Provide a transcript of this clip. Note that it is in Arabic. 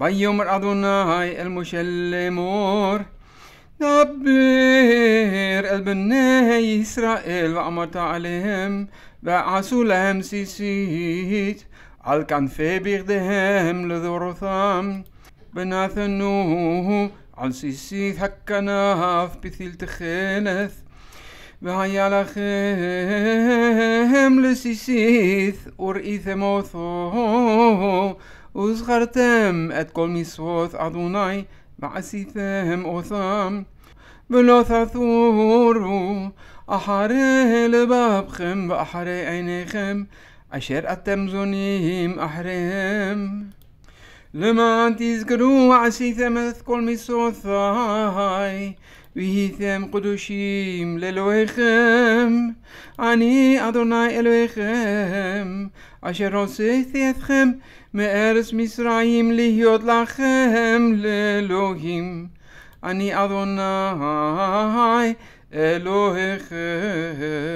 بيمر أدوناي المشلمور دبر البني إسرائيل وأمرت عليهم بعثوا لهم سيسيت على كنفي بغدهم لذورثام بناثنوه على سيسيت في بثيل تخينث وهيا לכם לסיסית וראיתם אותו וזכרתם את כל מצוות אדוני ועשיתם אותם ולא תתורו אחרי לבבכם ואחרי עיניכם אשר אתם זונים אחריהם למען תזכרו עשיתם את כל מסעותי, והייתם קדושים לאלוהיכם. אני אדוני אלוהיכם, אשר הוצאתי אתכם מארץ מצרים להיות לכם לאלוהים. אני אדוני אלוהיכם.